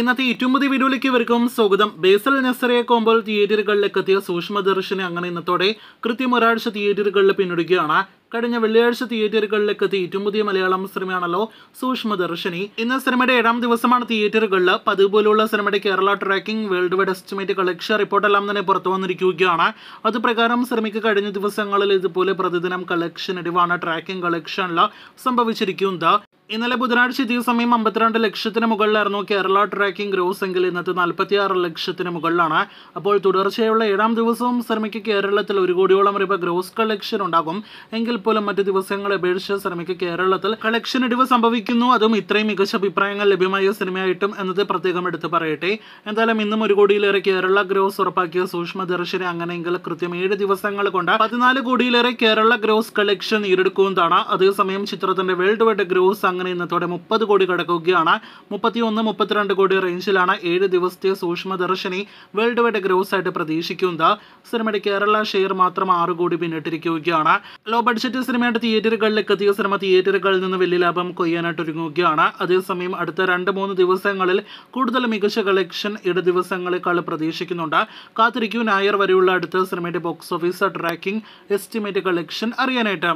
ഇന്നത്തെ ഏറ്റവും പുതിയ വീഡിയോയിലേക്ക് ഇവർക്കും സ്വാഗതം ബേസൽ നെസറിയെ കോമ്പോൾ തിയേറ്ററുകളിലേക്ക് എത്തിയ സൂക്ഷ്മദർശിനി അങ്ങനെ ഇന്നത്തോടെ കൃത്യം ഒരാഴ്ച തിയേറ്ററുകളിൽ പിന്നിടുകയാണ് കഴിഞ്ഞ വെള്ളിയാഴ്ച തിയേറ്ററുകളിലേക്ക് എത്തിയ ഏറ്റവും പുതിയ മലയാളം സിനിമയാണല്ലോ സൂക്ഷ്മദർശിനി ഇന്ന് സിനിമയുടെ ഏഴാം ദിവസമാണ് തിയേറ്ററുകളിൽ പതിവ് പോലുള്ള സിനിമയുടെ Kerala tracking world wide estimate collection റിപ്പോർട്ടെല്ലാം തന്നെ പുറത്തു വന്നിരിക്കുകയാണ് അതുപ്രകാരം സിനിമയ്ക്ക് കഴിഞ്ഞ ദിവസങ്ങളിൽ ഇതുപോലെ പ്രതിദിനം കളക്ഷൻ ഇടിവാണ് ട്രാക്കിംഗ് കളക്ഷനിൽ സംഭവിച്ചിരിക്കുന്നത് ഇന്നലെ ബുധനാഴ്ച ഇതേ സമയം അമ്പത്തിരണ്ട് ലക്ഷത്തിന് മുകളിലായിരുന്നു കേരള ട്രാക്കിംഗ് ഗ്രോസ് എങ്കിൽ ഇന്നത്തെ നാൽപ്പത്തിയാറ് ലക്ഷത്തിന് മുകളിലാണ് അപ്പോൾ തുടർച്ചയുള്ള ഏഴാം ദിവസവും ശ്രമിക്ക് കേരളത്തിൽ ഒരു കോടിയോളം രൂപ ഗ്രോസ് കളക്ഷൻ ഉണ്ടാകും എങ്കിൽ പോലും മറ്റ് ദിവസങ്ങളെ അപേക്ഷിച്ച് ശ്രമിക്ക് കേരളത്തിൽ കളക്ഷൻ ഇടിവ് സംഭവിക്കുന്നു അതും ഇത്രയും മികച്ച അഭിപ്രായങ്ങൾ ലഭ്യമായ സിനിമയായിട്ടും എന്നത് പ്രത്യേകം എടുത്തു പറയട്ടെ എന്തായാലും ഇന്നും ഒരു കോടിയിലേറെ കേരള ഗ്രോസ് ഉറപ്പാക്കിയ സൂക്ഷ്മദർശിനി അങ്ങനെയെങ്കിൽ കൃത്യം ഏഴ് ദിവസങ്ങൾ കൊണ്ട് പതിനാല് കോടിയിലേറെ കേരള ഗ്രോസ് കളക്ഷൻ നേടിയെടുക്കുന്നതാണ് അതേസമയം ചിത്രത്തിന്റെ വേൾഡ് വൈഡ് ഗ്രോസ് അങ്ങനെ ഇന്നത്തോടെ മുപ്പത് കോടി കടക്കുകയാണ് മുപ്പത്തിയൊന്ന് മുപ്പത്തിരണ്ട് കോടി റേഞ്ചിലാണ് ഏഴ് ദിവസത്തെ സൂക്ഷ്മദർശിനി വേൾഡ് വൈഡ് ഗ്രോസ് ആയിട്ട് പ്രതീക്ഷിക്കുന്നത് സിനിമയുടെ കേരള ഷെയർ മാത്രം ആറ് കോടി പിന്നിട്ടിരിക്കുകയാണ് ലോ ബഡ്ജറ്റ് സിനിമയുടെ തിയേറ്ററുകളിലേക്ക് എത്തിയ സിനിമ തിയേറ്ററുകളിൽ നിന്ന് വലിയ ലാഭം കൊയ്യാനായിട്ട് ഒരുങ്ങുകയാണ് അതേസമയം അടുത്ത രണ്ട് മൂന്ന് ദിവസങ്ങളിൽ കൂടുതൽ മികച്ച കളക്ഷൻ ഇട ദിവസങ്ങളെക്കാൾ പ്രതീക്ഷിക്കുന്നുണ്ട് കാത്തിരിക്കും നായർ വരെയുള്ള അടുത്ത സിനിമയുടെ box office tracking estimate collection അറിയാനായിട്ട്